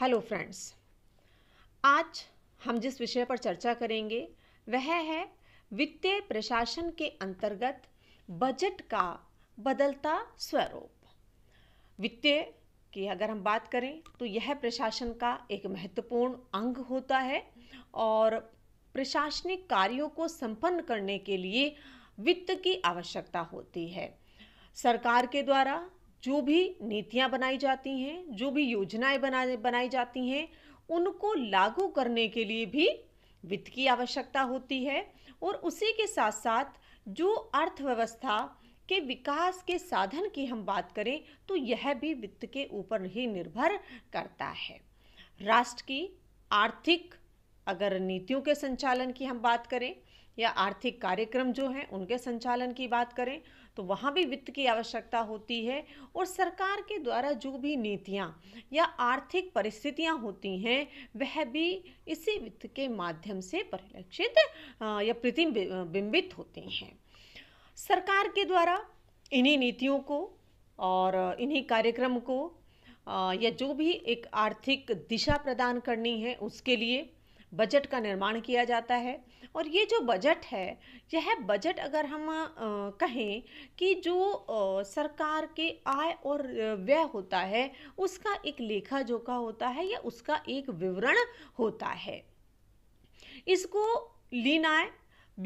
hello friends आज हम जिस विषय पर चर्चा करेंगे वह है वित्तीय प्रशासन के अंतर्गत बजट का बदलता स्वरूप वित्तीय की अगर हम बात करें तो यह प्रशासन का एक महत्वपूर्ण अंग होता है और प्रशासनिक कार्यों को संपन्न करने के लिए वित्त की आवश्यकता होती है सरकार के द्वारा जो भी नीतियाँ बनाई जाती हैं जो भी योजनाएं बना बनाई जाती हैं उनको लागू करने के लिए भी वित्त की आवश्यकता होती है और उसी के साथ साथ जो अर्थव्यवस्था के विकास के साधन की हम बात करें तो यह भी वित्त के ऊपर ही निर्भर करता है राष्ट्र की आर्थिक अगर नीतियों के संचालन की हम बात करें या आर्थिक कार्यक्रम जो हैं उनके संचालन की बात करें तो वहाँ भी वित्त की आवश्यकता होती है और सरकार के द्वारा जो भी नीतियाँ या आर्थिक परिस्थितियाँ होती हैं वह भी इसी वित्त के माध्यम से परिलक्षित या प्रतिबिंबित होती हैं सरकार के द्वारा इन्हीं नीतियों को और इन्हीं कार्यक्रम को या जो भी एक आर्थिक दिशा प्रदान करनी है उसके लिए बजट का निर्माण किया जाता है और ये जो बजट है यह बजट अगर हम कहें कि जो सरकार के आय और व्यय होता है उसका एक लेखा जोखा होता है या उसका एक विवरण होता है इसको लीनाय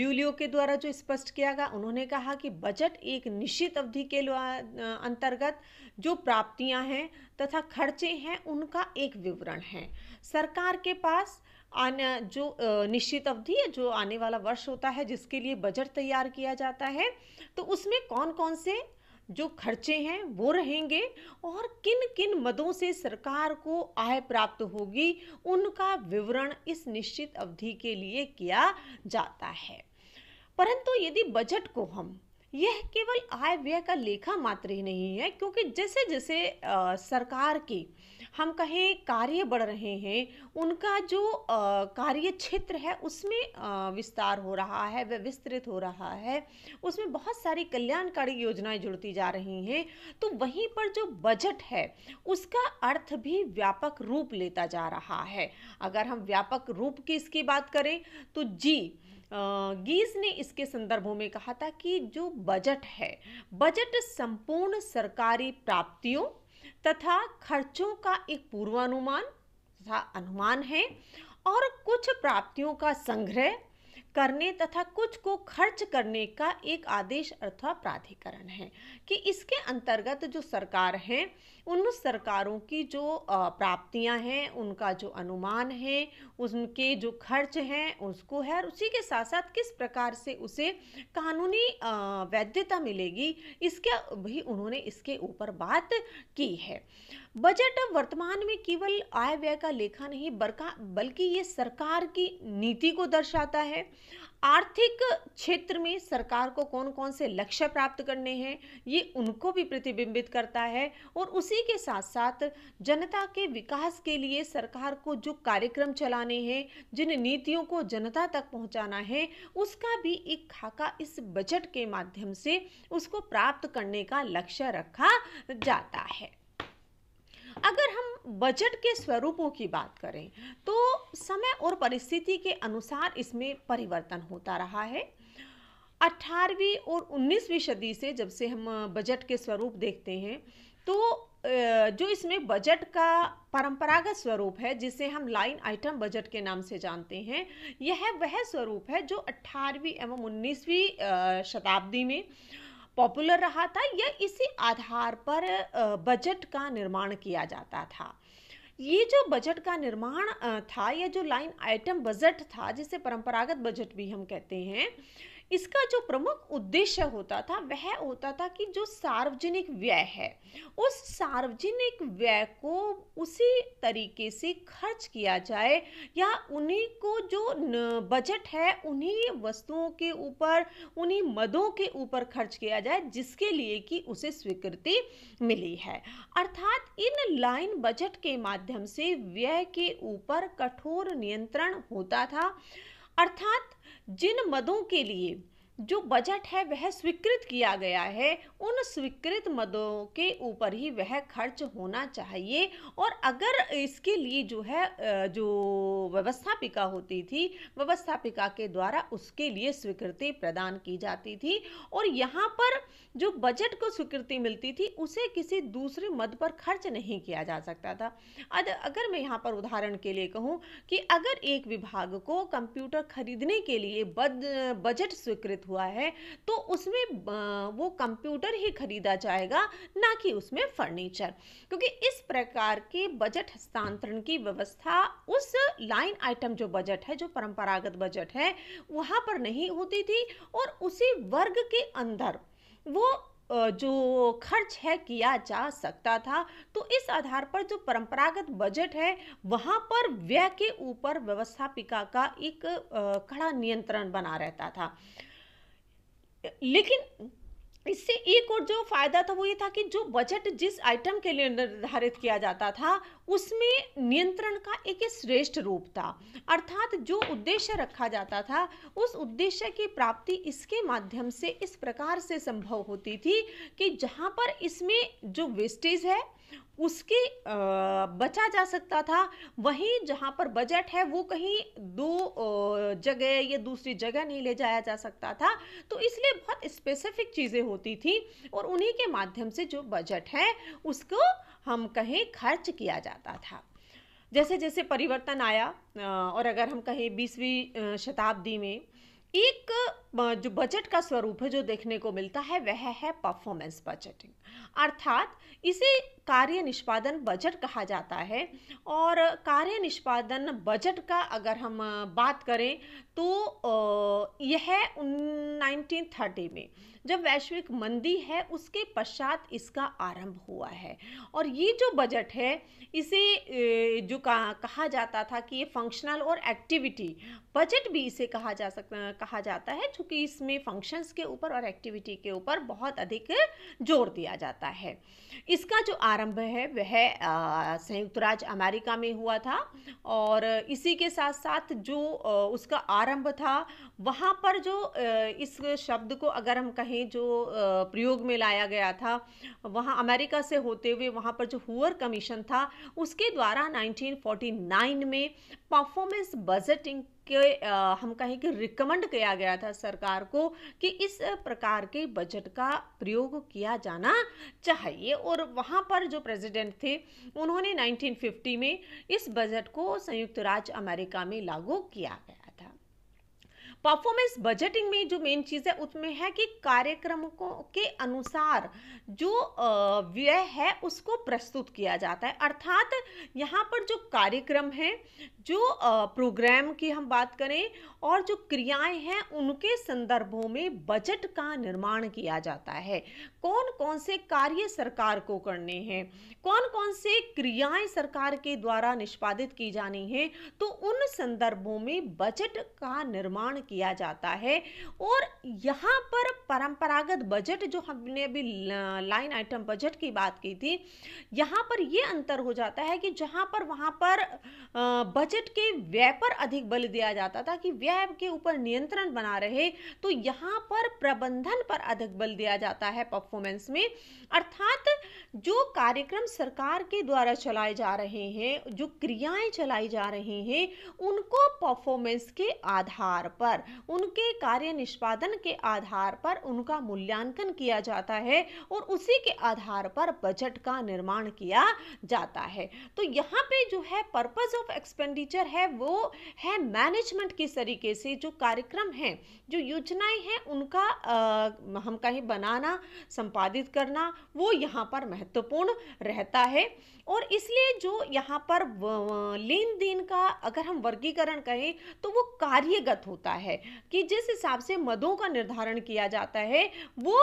ब्यूलियो के द्वारा जो स्पष्ट किया गया उन्होंने कहा कि बजट एक निश्चित अवधि के अंतर्गत जो प्राप्तियां हैं तथा खर्चे हैं उनका एक विवरण है सरकार के पास आने जो निश्चित अवधि है जो आने वाला वर्ष होता है जिसके लिए बजट तैयार किया जाता है तो उसमें कौन कौन से जो खर्चे हैं वो रहेंगे और किन किन मदों से सरकार को आय प्राप्त होगी उनका विवरण इस निश्चित अवधि के लिए किया जाता है परंतु यदि बजट को हम यह केवल आय व्यय का लेखा मात्र ही नहीं है क्योंकि जैसे जैसे सरकार की हम कहें कार्य बढ़ रहे हैं उनका जो कार्य क्षेत्र है उसमें विस्तार हो रहा है वह विस्तृत हो रहा है उसमें बहुत सारी कल्याणकारी योजनाएं जुड़ती जा रही हैं तो वहीं पर जो बजट है उसका अर्थ भी व्यापक रूप लेता जा रहा है अगर हम व्यापक रूप की इसकी बात करें तो जी गीज ने इसके संदर्भों में कहा था कि जो बजट है बजट संपूर्ण सरकारी प्राप्तियों तथा खर्चों का एक पूर्वानुमान तथा अनुमान है और कुछ प्राप्तियों का संग्रह करने तथा कुछ को खर्च करने का एक आदेश अथवा प्राधिकरण है कि इसके अंतर्गत जो सरकार है उन सरकारों की जो प्राप्तियां हैं उनका जो अनुमान है उनके जो खर्च हैं उसको है और उसी के साथ साथ किस प्रकार से उसे कानूनी वैधता मिलेगी इसके भी उन्होंने इसके ऊपर बात की है बजट वर्तमान में केवल आय व्यय का लेखा नहीं बरका बल्कि ये सरकार की नीति को दर्शाता है आर्थिक क्षेत्र में सरकार को कौन कौन से लक्ष्य प्राप्त करने हैं ये उनको भी प्रतिबिंबित करता है और उसी के साथ साथ जनता के विकास के लिए सरकार को जो कार्यक्रम चलाने हैं जिन नीतियों को जनता तक पहुंचाना है उसका भी एक खाका इस बजट के माध्यम से उसको प्राप्त करने का लक्ष्य रखा जाता है अगर हम बजट के स्वरूपों की बात करें तो समय और परिस्थिति के अनुसार इसमें परिवर्तन होता रहा है 18वीं और 19वीं सदी से जब से हम बजट के स्वरूप देखते हैं तो जो इसमें बजट का परंपरागत स्वरूप है जिसे हम लाइन आइटम बजट के नाम से जानते हैं यह वह स्वरूप है जो 18वीं एवं 19वीं शताब्दी में पॉपुलर रहा था या इसी आधार पर बजट का निर्माण किया जाता था ये जो बजट का निर्माण था या जो लाइन आइटम बजट था जिसे परंपरागत बजट भी हम कहते हैं इसका जो प्रमुख उद्देश्य होता था वह होता था कि जो सार्वजनिक व्यय है उस सार्वजनिक व्यय को उसी तरीके से खर्च किया जाए या उन्हीं को जो बजट है उन्हीं वस्तुओं के ऊपर उन्हीं मदों के ऊपर खर्च किया जाए जिसके लिए कि उसे स्वीकृति मिली है अर्थात इन लाइन बजट के माध्यम से व्यय के ऊपर कठोर नियंत्रण होता था अर्थात जिन मदों के लिए जो बजट है वह स्वीकृत किया गया है उन स्वीकृत मदों के ऊपर ही वह खर्च होना चाहिए और अगर इसके लिए जो है जो व्यवस्थापिका होती थी व्यवस्थापिका के द्वारा उसके लिए स्वीकृति प्रदान की जाती थी और यहाँ पर जो बजट को स्वीकृति मिलती थी उसे किसी दूसरे मद पर खर्च नहीं किया जा सकता था अगर मैं यहाँ पर उदाहरण के लिए कहूँ कि अगर एक विभाग को कंप्यूटर खरीदने के लिए बजट स्वीकृत हुआ है तो उसमें वो कंप्यूटर ही खरीदा जाएगा ना कि उसमें फर्नीचर क्योंकि इस प्रकार के बजट हस्तांतरण की व्यवस्था उस लाइन आइटम जो बजट है जो परंपरागत बजट है वहाँ पर नहीं होती थी और उसी वर्ग के अंदर वो जो खर्च है किया जा सकता था तो इस आधार पर जो परंपरागत बजट है वहाँ पर व्यय के ऊपर व्यवस्थापिका का एक कड़ा नियंत्रण बना रहता था लेकिन इससे एक और जो फ़ायदा था वो ये था कि जो बजट जिस आइटम के लिए निर्धारित किया जाता था उसमें नियंत्रण का एक श्रेष्ठ रूप था अर्थात जो उद्देश्य रखा जाता था उस उद्देश्य की प्राप्ति इसके माध्यम से इस प्रकार से संभव होती थी कि जहाँ पर इसमें जो वेस्टेज है उसके बचा जा सकता था वहीं जहाँ पर बजट है वो कहीं दो जगह या दूसरी जगह नहीं ले जाया जा सकता था तो इसलिए बहुत स्पेसिफिक चीज़ें होती थी और उन्हीं के माध्यम से जो बजट है उसको हम कहीं खर्च किया जाता था जैसे जैसे परिवर्तन आया और अगर हम कहें बीसवीं शताब्दी में एक जो बजट का स्वरूप है जो देखने को मिलता है वह है परफॉर्मेंस बजटिंग अर्थात इसे कार्य निष्पादन बजट कहा जाता है और कार्य निष्पादन बजट का अगर हम बात करें तो यह 1930 में जब वैश्विक मंदी है उसके पश्चात इसका आरंभ हुआ है और ये जो बजट है इसे जो कहा जाता था कि ये फंक्शनल और एक्टिविटी बजट भी इसे कहा जा सकता कहा जाता है चूँकि इसमें फंक्शंस के ऊपर और एक्टिविटी के ऊपर बहुत अधिक जोर दिया जाता है इसका जो आरंभ है वह संयुक्त राज्य अमेरिका में हुआ था और इसी के साथ साथ जो आ, उसका आरंभ था वहाँ पर जो आ, इस शब्द को अगर हम कहें जो प्रयोग में लाया गया था वहाँ अमेरिका से होते हुए वहाँ पर जो हुअर कमीशन था उसके द्वारा 1949 में परफॉर्मेंस बजटिंग के हम कहें कि रिकमेंड किया गया था सरकार को कि इस प्रकार के बजट का प्रयोग किया जाना चाहिए और वहाँ पर जो प्रेसिडेंट थे उन्होंने 1950 में इस बजट को संयुक्त राज्य अमेरिका में लागू किया गया परफॉर्मेंस बजटिंग में जो मेन चीज़ है उसमें है कि कार्यक्रमों को के अनुसार जो व्यय है उसको प्रस्तुत किया जाता है अर्थात यहाँ पर जो कार्यक्रम है जो प्रोग्राम की हम बात करें और जो क्रियाएं हैं उनके संदर्भों में बजट का निर्माण किया जाता है कौन कौन से कार्य सरकार को करने हैं कौन कौन से क्रियाएं सरकार के द्वारा निष्पादित की जानी हैं तो उन संदर्भों में बजट का निर्माण किया जाता है और यहाँ पर परंपरागत बजट जो हमने अभी लाइन आइटम बजट की बात की थी यहाँ पर ये अंतर हो जाता है कि जहाँ पर वहाँ पर बजट के व्यय पर अधिक बल दिया जाता था कि व्यय के ऊपर नियंत्रण बना रहे तो यहाँ पर प्रबंधन पर अधिक बल दिया जाता है परफॉर्मेंस में अर्थात जो कार्यक्रम सरकार के द्वारा चलाए जा रहे हैं जो क्रियाएं चलाई जा रही हैं उनको परफॉर्मेंस के आधार पर पर उनके कार्य निष्पादन के आधार पर उनका मूल्यांकन किया जाता है और उसी के आधार पर बजट का निर्माण किया जाता है तो यहाँ पे जो है पर्पज ऑफ एक्सपेंडिचर है वो है मैनेजमेंट किस तरीके से जो कार्यक्रम है जो योजनाएं हैं उनका आ, हम कहीं बनाना संपादित करना वो यहाँ पर महत्वपूर्ण रहता है और इसलिए जो यहाँ पर लेन देन का अगर हम वर्गीकरण कहें तो वो कार्यगत होता है है कि जिस हिसाब से मदों का निर्धारण किया जाता है वो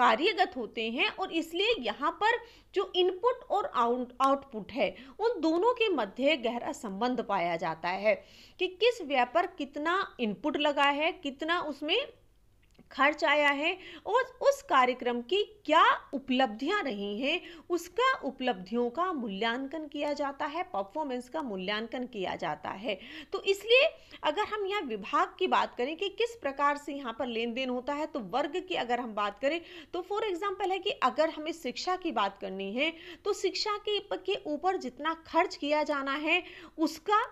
कार्यगत होते हैं और इसलिए यहाँ पर जो इनपुट और आउटपुट है उन दोनों के मध्य गहरा संबंध पाया जाता है कि किस व्यापार कितना इनपुट लगा है कितना उसमें खर्च आया है और उस कार्यक्रम की क्या उपलब्धियां रही हैं उसका उपलब्धियों का मूल्यांकन किया जाता है परफॉर्मेंस का मूल्यांकन किया जाता है तो इसलिए अगर हम यहाँ विभाग की बात करें कि किस प्रकार से यहाँ पर लेन देन होता है तो वर्ग की अगर हम बात करें तो फॉर एग्जाम्पल है कि अगर हमें शिक्षा की बात करनी है तो शिक्षा के ऊपर जितना खर्च किया जाना है उसका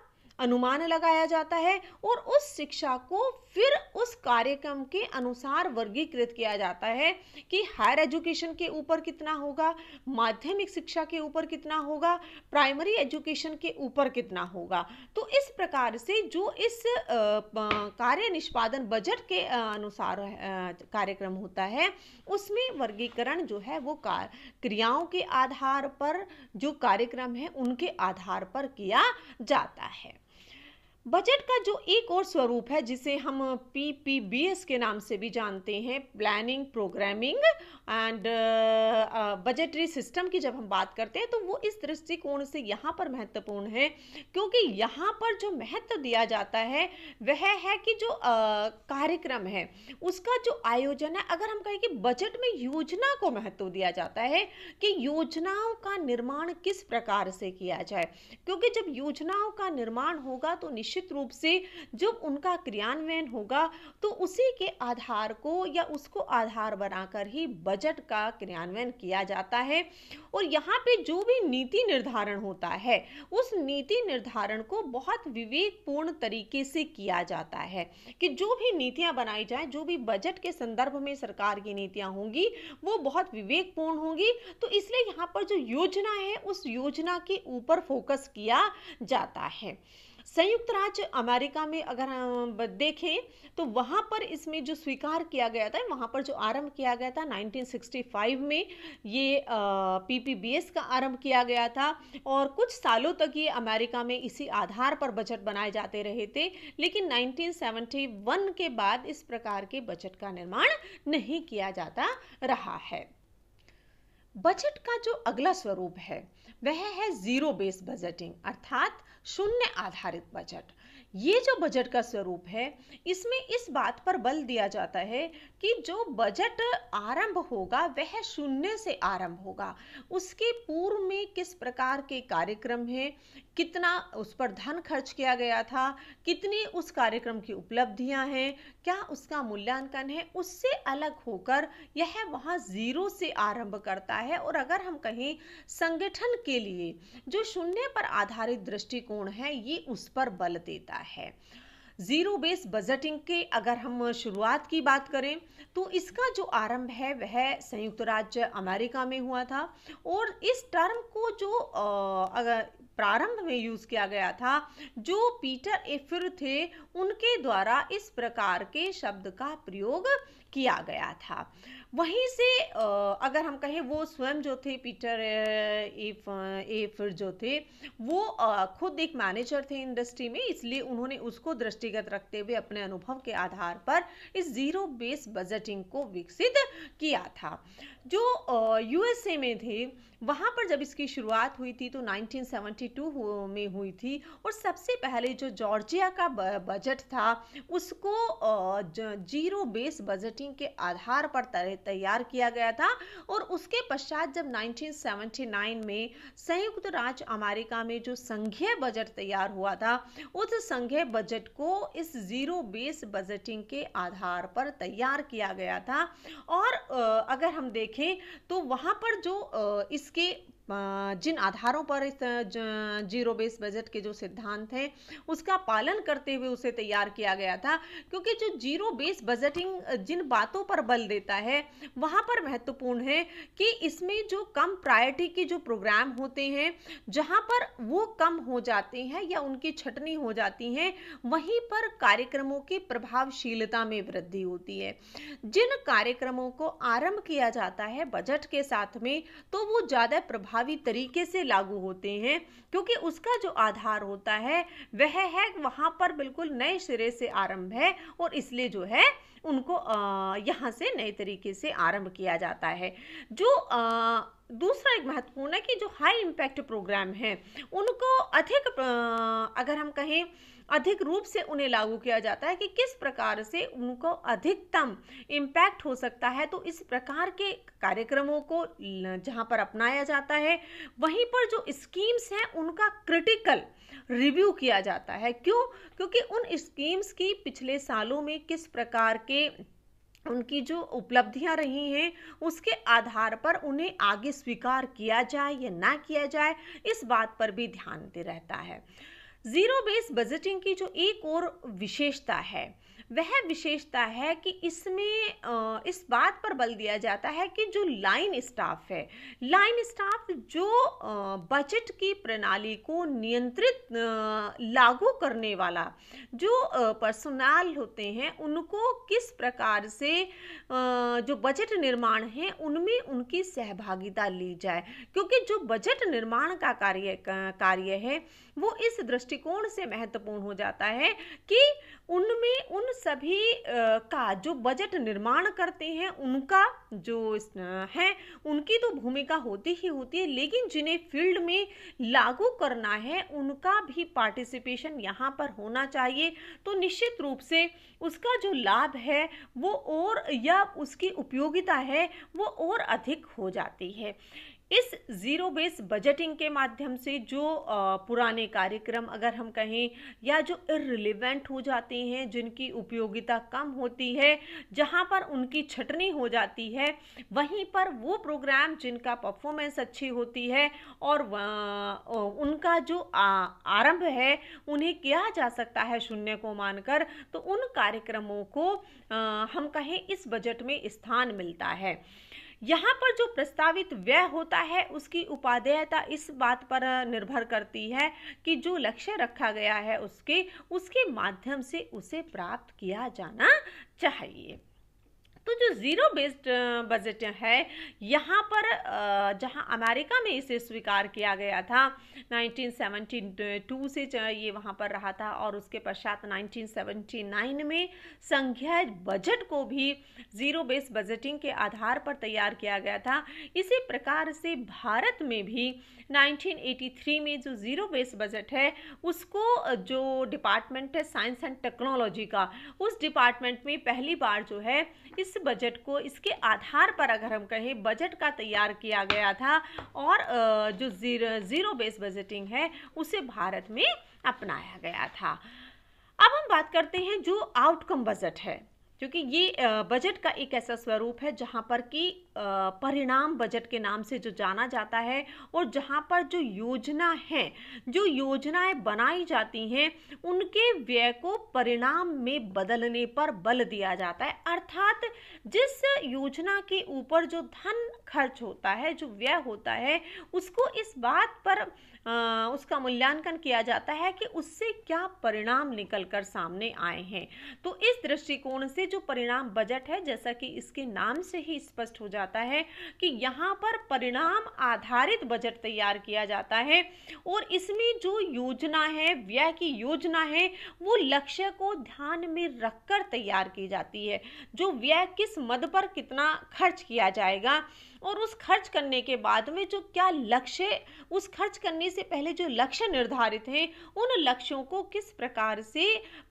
अनुमान लगाया जाता है और उस शिक्षा को फिर उस कार्यक्रम के अनुसार वर्गीकृत किया जाता है कि हायर एजुकेशन के ऊपर कितना होगा माध्यमिक शिक्षा के ऊपर कितना होगा प्राइमरी एजुकेशन के ऊपर कितना होगा तो इस प्रकार से जो इस कार्य निष्पादन बजट के अनुसार कार्यक्रम होता है उसमें वर्गीकरण जो है वो क्रियाओं के आधार पर जो कार्यक्रम है उनके आधार पर किया जाता है बजट का जो एक और स्वरूप है जिसे हम पी पी बी एस के नाम से भी जानते हैं planning programming and budgetary system की जब हम बात करते हैं तो वो इस दृष्टिकोण से यहाँ पर महत्वपूर्ण है क्योंकि यहाँ पर जो महत्व दिया जाता है वह है कि जो uh, कार्यक्रम है उसका जो आयोजन है अगर हम कहें कि बजट में योजना को महत्व दिया जाता है कि योजनाओं का निर्माण किस प्रकार से किया जाए क्योंकि जब योजनाओं का निर्माण होगा तो निश्चित निश्चित रूप से जब उनका क्रियान्वयन होगा तो उसी के आधार को या उसको आधार बनाकर ही बजट का क्रियान्वयन किया जाता है और यहाँ पे जो भी नीति निर्धारण होता है उस नीति निर्धारण को बहुत विवेकपूर्ण तरीके से किया जाता है कि जो भी नीतियाँ बनाई जाए जो भी बजट के संदर्भ में सरकार की नीतियाँ होंगी वो बहुत विवेकपूर्ण होंगी तो इसलिए यहाँ पर जो योजना है उस योजना के ऊपर फोकस किया जाता है संयुक्त राज्य अमेरिका में अगर हम देखें तो वहाँ पर इसमें जो स्वीकार किया गया था वहाँ पर जो आरंभ किया गया था 1965 में ये पीपीबीएस का आरंभ किया गया था और कुछ सालों तक ये अमेरिका में इसी आधार पर बजट बनाए जाते रहे थे लेकिन 1971 के बाद इस प्रकार के बजट का निर्माण नहीं किया जाता रहा है बजट का जो अगला स्वरूप है वह है ज़ीरो बेस बजटिंग अर्थात शून्य आधारित बजट ये जो बजट का स्वरूप है इसमें इस बात पर बल दिया जाता है कि जो बजट आरंभ होगा वह शून्य से आरंभ होगा उसके पूर्व में किस प्रकार के कार्यक्रम हैं कितना उस पर धन खर्च किया गया था कितनी उस कार्यक्रम की उपलब्धियां हैं क्या उसका मूल्यांकन है उससे अलग होकर यह वहाँ ज़ीरो से आरंभ करता है और अगर हम कहें संगठन के लिए जो शून्य पर आधारित दृष्टिकोण है ये उस पर बल देता है ज़ीरो बेस बजटिंग के अगर हम शुरुआत की बात करें तो इसका जो आरंभ है वह संयुक्त राज्य अमेरिका में हुआ था और इस टर्म को जो अगर प्रारंभ में यूज किया गया था जो पीटर एफिर थे उनके द्वारा इस प्रकार के शब्द का प्रयोग किया गया था वहीं से अगर हम कहें वो स्वयं जो थे पीटर एफ एफिर जो थे वो खुद एक मैनेजर थे इंडस्ट्री में इसलिए उन्होंने उसको दृष्टिगत रखते हुए अपने अनुभव के आधार पर इस जीरो बेस बजटिंग को विकसित किया था जो यूएसए में थे वहाँ पर जब इसकी शुरुआत हुई थी तो 1972 में हुई थी और सबसे पहले जो जॉर्जिया का बजट था उसको जीरो बेस बजटिंग के आधार पर तैयार किया गया था और उसके पश्चात जब 1979 में संयुक्त राज्य अमेरिका में जो संघीय बजट तैयार हुआ था उस संघीय बजट को इस जीरो बेस बजटिंग के आधार पर तैयार किया गया था और अगर हम देखें तो वहाँ पर जो इस que जिन आधारों पर इस जीरो बेस बजट के जो सिद्धांत हैं उसका पालन करते हुए उसे तैयार किया गया था क्योंकि जो जीरो बेस बजटिंग जिन बातों पर बल देता है वहाँ पर महत्वपूर्ण है कि इसमें जो कम प्रायोरिटी के जो प्रोग्राम होते हैं जहाँ पर वो कम हो जाते हैं या उनकी छटनी हो जाती है वहीं पर कार्यक्रमों की प्रभावशीलता में वृद्धि होती है जिन कार्यक्रमों को आरम्भ किया जाता है बजट के साथ में तो वो ज़्यादा प्रभाव प्रभावी तरीके से लागू होते हैं क्योंकि उसका जो आधार होता है वह है वहाँ पर बिल्कुल नए सिरे से आरंभ है और इसलिए जो है उनको यहाँ से नए तरीके से आरंभ किया जाता है जो आ, दूसरा एक महत्वपूर्ण है कि जो हाई इम्पैक्ट प्रोग्राम हैं उनको अधिक अगर हम कहें अधिक रूप से उन्हें लागू किया जाता है कि किस प्रकार से उनको अधिकतम इम्पैक्ट हो सकता है तो इस प्रकार के कार्यक्रमों को जहाँ पर अपनाया जाता है वहीं पर जो स्कीम्स हैं उनका क्रिटिकल रिव्यू किया जाता है क्यों क्योंकि उन स्कीम्स की पिछले सालों में किस प्रकार के उनकी जो उपलब्धियां रही हैं उसके आधार पर उन्हें आगे स्वीकार किया जाए या ना किया जाए इस बात पर भी ध्यान दे रहता है जीरो बेस बजटिंग की जो एक और विशेषता है वह विशेषता है कि इसमें इस बात पर बल दिया जाता है कि जो लाइन स्टाफ है लाइन स्टाफ जो बजट की प्रणाली को नियंत्रित लागू करने वाला जो पर्सनल होते हैं उनको किस प्रकार से जो बजट निर्माण है उनमें उनकी सहभागिता ली जाए क्योंकि जो बजट निर्माण का कार्य कार्य है वो इस दृष्टिकोण से महत्वपूर्ण हो जाता है कि उनमें उन सभी का जो बजट निर्माण करते हैं उनका जो है उनकी तो भूमिका होती ही होती है लेकिन जिन्हें फील्ड में लागू करना है उनका भी पार्टिसिपेशन यहाँ पर होना चाहिए तो निश्चित रूप से उसका जो लाभ है वो और या उसकी उपयोगिता है वो और अधिक हो जाती है इस ज़ीरो बेस बजटिंग के माध्यम से जो पुराने कार्यक्रम अगर हम कहें या जो इरिलीवेंट हो जाते हैं जिनकी उपयोगिता कम होती है जहां पर उनकी छटनी हो जाती है वहीं पर वो प्रोग्राम जिनका परफॉर्मेंस अच्छी होती है और उनका जो आरंभ है उन्हें किया जा सकता है शून्य को मानकर तो उन कार्यक्रमों को हम कहें इस बजट में स्थान मिलता है यहाँ पर जो प्रस्तावित व्यय होता है उसकी उपाध्यायता इस बात पर निर्भर करती है कि जो लक्ष्य रखा गया है उसके उसके माध्यम से उसे प्राप्त किया जाना चाहिए तो जो ज़ीरो बेस्ड बजट है यहाँ पर जहाँ अमेरिका में इसे स्वीकार किया गया था 1972 से ये वहाँ पर रहा था और उसके पश्चात 1979 में संघीय बजट को भी ज़ीरो बेस्ड बजटिंग के आधार पर तैयार किया गया था इसी प्रकार से भारत में भी 1983 में जो ज़ीरो बेस्ड बजट है उसको जो डिपार्टमेंट है साइंस एंड टेक्नोलॉजी का उस डिपार्टमेंट में पहली बार जो है इस बजट को इसके आधार पर अगर हम कहें बजट का तैयार किया गया था और जो जीरो ज़ीरो बेस बजटिंग है उसे भारत में अपनाया गया था अब हम बात करते हैं जो आउटकम बजट है क्योंकि ये बजट का एक ऐसा स्वरूप है जहाँ पर कि परिणाम बजट के नाम से जो जाना जाता है और जहाँ पर जो योजना है जो योजनाएं बनाई जाती हैं उनके व्यय को परिणाम में बदलने पर बल दिया जाता है अर्थात जिस योजना के ऊपर जो धन खर्च होता है जो व्यय होता है उसको इस बात पर उसका मूल्यांकन किया जाता है कि उससे क्या परिणाम निकल कर सामने आए हैं तो इस दृष्टिकोण से जो परिणाम बजट है जैसा कि इसके नाम से ही स्पष्ट हो जाता है कि यहाँ पर परिणाम आधारित बजट तैयार किया जाता है और इसमें जो योजना है व्यय की योजना है वो लक्ष्य को ध्यान में रखकर तैयार की जाती है जो व्यय किस मद पर कितना खर्च किया जाएगा और उस खर्च करने के बाद में जो क्या लक्ष्य उस खर्च करने से पहले जो लक्ष्य निर्धारित हैं उन लक्ष्यों को किस प्रकार से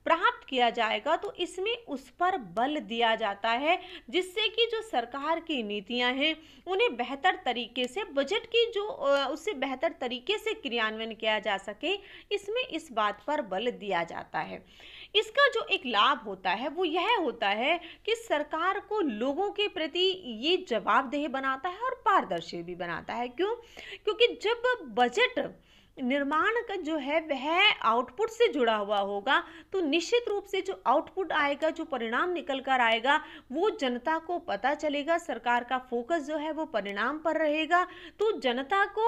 प्राप्त किया जाएगा तो इसमें उस पर बल दिया जाता है जिससे कि जो सरकार की नीतियां हैं उन्हें बेहतर तरीके से बजट की जो उससे बेहतर तरीके से क्रियान्वयन किया जा सके इसमें इस बात पर बल दिया जाता है इसका जो एक लाभ होता है वो यह होता है कि सरकार को लोगों के प्रति ये जवाबदेह बनाता है और पारदर्शी भी बनाता है क्यों क्योंकि जब बजट निर्माण का जो है वह आउटपुट से जुड़ा हुआ होगा तो निश्चित रूप से जो आउटपुट आएगा जो परिणाम निकल कर आएगा वो जनता को पता चलेगा सरकार का फोकस जो है वो परिणाम पर रहेगा तो जनता को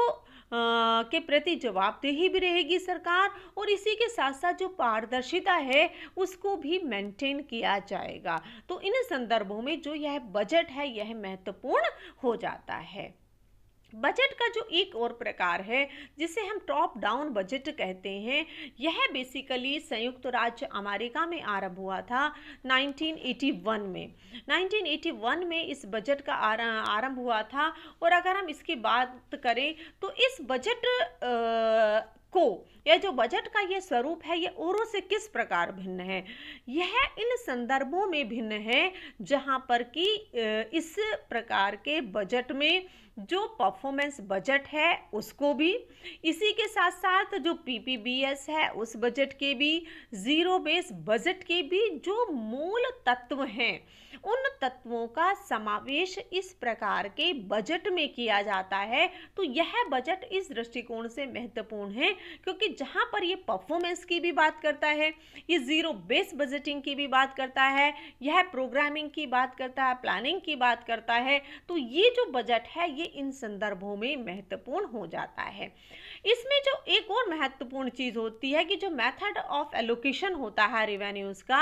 के प्रति जवाबदेही भी रहेगी सरकार और इसी के साथ साथ जो पारदर्शिता है उसको भी मेंटेन किया जाएगा तो इन संदर्भों में जो यह बजट है यह महत्वपूर्ण हो जाता है बजट का जो एक और प्रकार है जिसे हम टॉप डाउन बजट कहते हैं यह बेसिकली संयुक्त राज्य अमेरिका में आरंभ हुआ था 1981 में 1981 में इस बजट का आरंभ हुआ था और अगर हम इसकी बात करें तो इस बजट को यह जो बजट का ये स्वरूप है यह औरों से किस प्रकार भिन्न है यह इन संदर्भों में भिन्न है जहाँ पर कि इस प्रकार के बजट में जो परफॉर्मेंस बजट है उसको भी इसी के साथ साथ जो पीपीबीएस है उस बजट के भी ज़ीरो बेस बजट के भी जो मूल तत्व हैं उन तत्वों का समावेश इस प्रकार के बजट में किया जाता है तो यह बजट इस दृष्टिकोण से महत्वपूर्ण है क्योंकि जहाँ पर यह परफॉर्मेंस की भी बात करता है ये ज़ीरो बेस बजटिंग की भी बात करता है यह प्रोग्रामिंग की बात करता है प्लानिंग की बात करता है तो ये जो बजट है ये इन संदर्भों में महत्वपूर्ण हो जाता है इसमें जो एक और महत्वपूर्ण चीज़ होती है कि जो मेथड ऑफ एलोकेशन होता है रिवेन्यूज़ का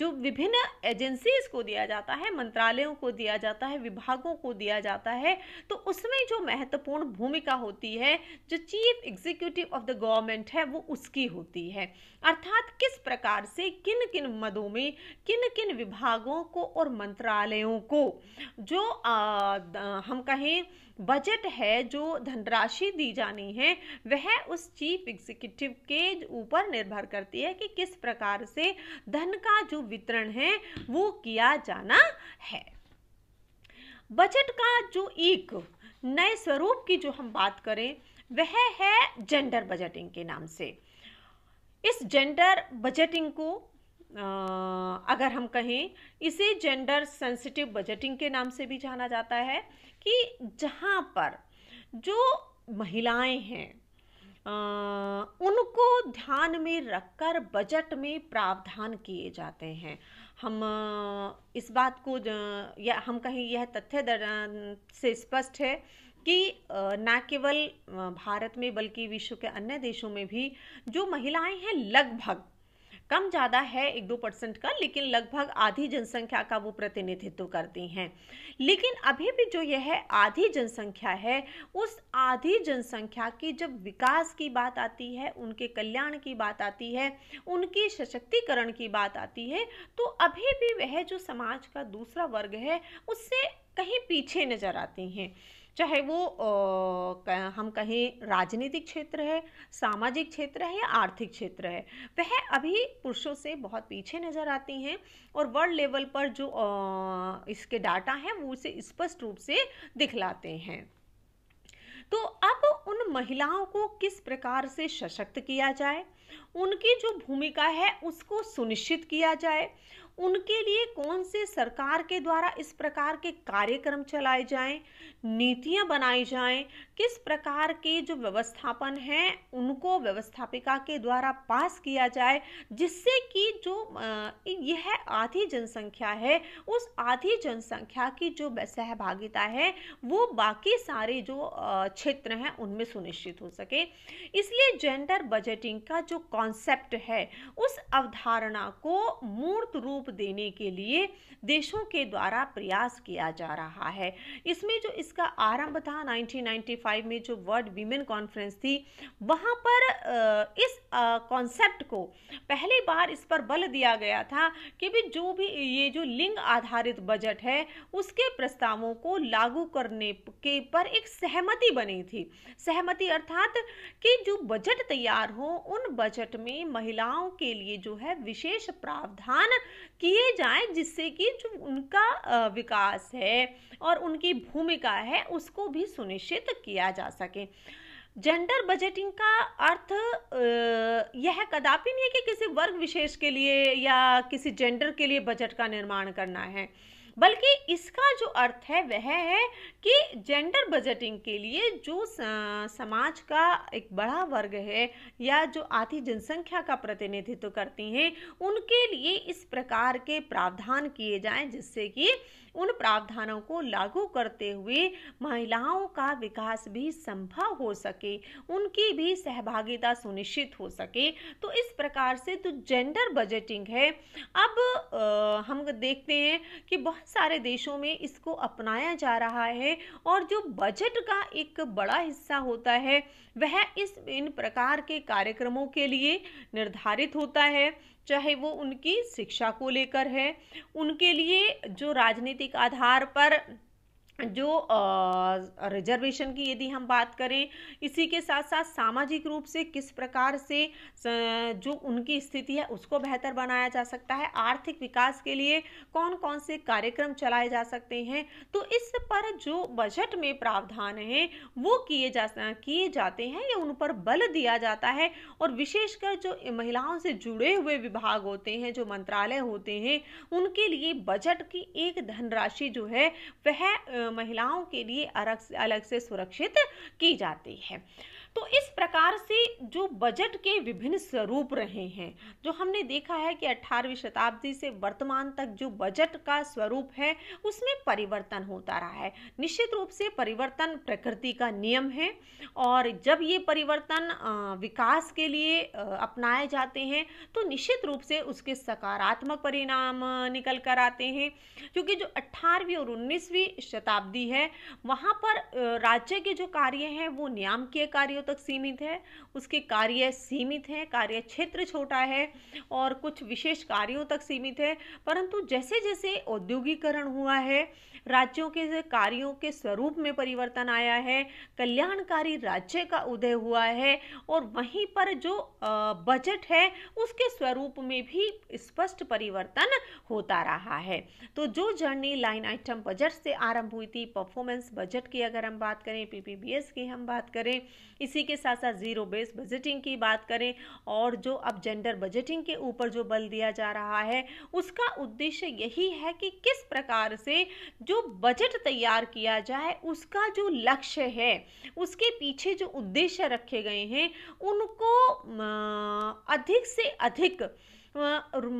जो विभिन्न एजेंसीज को दिया जाता है मंत्रालयों को दिया जाता है विभागों को दिया जाता है तो उसमें जो महत्वपूर्ण भूमिका होती है जो chief executive of the government है वो उसकी होती है अर्थात किस प्रकार से किन किन मदों में किन किन विभागों को और मंत्रालयों को जो आ, हम कहें बजट है जो धनराशि दी जानी है वह उस चीफ एग्जीक्यूटिव के ऊपर निर्भर करती है कि किस प्रकार से धन का जो वितरण है वो किया जाना है बजट का जो एक नए स्वरूप की जो हम बात करें वह है जेंडर बजटिंग के नाम से इस जेंडर बजटिंग को अगर हम कहें इसे जेंडर सेंसिटिव बजटिंग के नाम से भी जाना जाता है कि जहाँ पर जो महिलाएं हैं आ, उनको ध्यान में रखकर बजट में प्रावधान किए जाते हैं हम इस बात को या हम कहीं यह तथ्य से स्पष्ट है कि न केवल भारत में बल्कि विश्व के अन्य देशों में भी जो महिलाएं हैं लगभग कम ज़्यादा है एक दो परसेंट का लेकिन लगभग आधी जनसंख्या का वो प्रतिनिधित्व करती हैं लेकिन अभी भी जो यह आधी जनसंख्या है उस आधी जनसंख्या की जब विकास की बात आती है उनके कल्याण की बात आती है उनके सशक्तिकरण की बात आती है तो अभी भी वह जो समाज का दूसरा वर्ग है उससे कहीं पीछे नज़र आती हैं चाहे वो आ, हम कहें राजनीतिक क्षेत्र है सामाजिक क्षेत्र है या आर्थिक क्षेत्र है वह अभी पुरुषों से बहुत पीछे नज़र आती हैं और वर्ल्ड लेवल पर जो इसके डाटा हैं वो उसे स्पष्ट रूप से दिखलाते हैं तो अब उन महिलाओं को किस प्रकार से सशक्त किया जाए उनकी जो भूमिका है उसको सुनिश्चित किया जाए उनके लिए कौन से सरकार के द्वारा इस प्रकार के कार्यक्रम चलाए जाएं, नीतियां बनाई जाएं, किस प्रकार के जो व्यवस्थापन हैं उनको व्यवस्थापिका के द्वारा पास किया जाए जिससे कि जो यह आधी जनसंख्या है उस आधी जनसंख्या की जो सहभागिता है वो बाकी सारे जो क्षेत्र हैं उनमें सुनिश्चित हो सके इसलिए जेंडर बजटिंग का जो कॉन्सेप्ट है उस अवधारणा को मूर्त रूप रूप देने के लिए देशों के द्वारा प्रयास किया जा रहा है इसमें जो इसका आरंभ था 1995 में जो वर्ल्ड वीमेन कॉन्फ्रेंस थी वहाँ पर इस कॉन्सेप्ट को पहली बार इस पर बल दिया गया था कि भी जो भी ये जो लिंग आधारित बजट है उसके प्रस्तावों को लागू करने के पर एक सहमति बनी थी सहमति अर्थात कि जो बजट तैयार हो उन बजट में महिलाओं के लिए जो है विशेष प्रावधान किए जाएं जिससे कि जो उनका विकास है और उनकी भूमिका है उसको भी सुनिश्चित किया जा सके जेंडर बजटिंग का अर्थ यह कदापि नहीं है कि किसी वर्ग विशेष के लिए या किसी जेंडर के लिए बजट का निर्माण करना है बल्कि इसका जो अर्थ है वह है कि जेंडर बजटिंग के लिए जो समाज का एक बड़ा वर्ग है या जो आधी जनसंख्या का प्रतिनिधित्व करती हैं उनके लिए इस प्रकार के प्रावधान किए जाएं जिससे कि उन प्रावधानों को लागू करते हुए महिलाओं का विकास भी संभव हो सके उनकी भी सहभागिता सुनिश्चित हो सके तो इस प्रकार से तो जेंडर बजटिंग है अब आ, हम देखते हैं कि बहुत सारे देशों में इसको अपनाया जा रहा है और जो बजट का एक बड़ा हिस्सा होता है वह इस इन प्रकार के कार्यक्रमों के लिए निर्धारित होता है चाहे वो उनकी शिक्षा को लेकर है उनके लिए जो राजनीतिक आधार पर जो रिजर्वेशन की यदि हम बात करें इसी के साथ साथ सामाजिक रूप से किस प्रकार से जो उनकी स्थिति है उसको बेहतर बनाया जा सकता है आर्थिक विकास के लिए कौन कौन से कार्यक्रम चलाए जा सकते हैं तो इस पर जो बजट में प्रावधान है वो किए जा किए जाते हैं या उन पर बल दिया जाता है और विशेषकर जो महिलाओं से जुड़े हुए विभाग होते हैं जो मंत्रालय होते हैं उनके लिए बजट की एक धनराशि जो है वह महिलाओं के लिए अलग अलग से सुरक्षित की जाती है तो इस प्रकार से जो बजट के विभिन्न स्वरूप रहे हैं जो हमने देखा है कि 18वीं शताब्दी से वर्तमान तक जो बजट का स्वरूप है उसमें परिवर्तन होता रहा है निश्चित रूप से परिवर्तन प्रकृति का नियम है और जब ये परिवर्तन विकास के लिए अपनाए जाते हैं तो निश्चित रूप से उसके सकारात्मक परिणाम निकल कर आते हैं क्योंकि जो अट्ठारहवीं और उन्नीसवीं शताब्दी शताब्दी है वहाँ पर राज्य के जो कार्य हैं वो के कार्यों तक सीमित है उसके कार्य सीमित हैं कार्य क्षेत्र छोटा है और कुछ विशेष कार्यों तक सीमित है परंतु जैसे जैसे औद्योगिकरण हुआ है राज्यों के कार्यों के स्वरूप में परिवर्तन आया है कल्याणकारी राज्य का उदय हुआ है और वहीं पर जो बजट है उसके स्वरूप में भी स्पष्ट परिवर्तन होता रहा है तो जो जर्नी लाइन आइटम बजट से आरंभ हुई थी परफॉर्मेंस बजट की अगर हम बात करें पीपीबीएस की हम बात करें इसी के साथ साथ जीरो बेस बजटिंग की बात करें और जो अब जेंडर बजटिंग के ऊपर जो बल दिया जा रहा है उसका उद्देश्य यही है कि किस प्रकार से जो जो बजट तैयार किया जाए उसका जो लक्ष्य है उसके पीछे जो उद्देश्य रखे गए हैं उनको अधिक से अधिक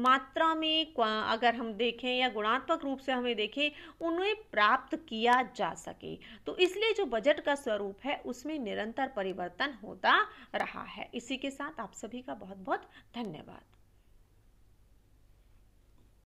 मात्रा में अगर हम देखें या गुणात्मक रूप से हमें देखें उन्हें प्राप्त किया जा सके तो इसलिए जो बजट का स्वरूप है उसमें निरंतर परिवर्तन होता रहा है इसी के साथ आप सभी का बहुत बहुत धन्यवाद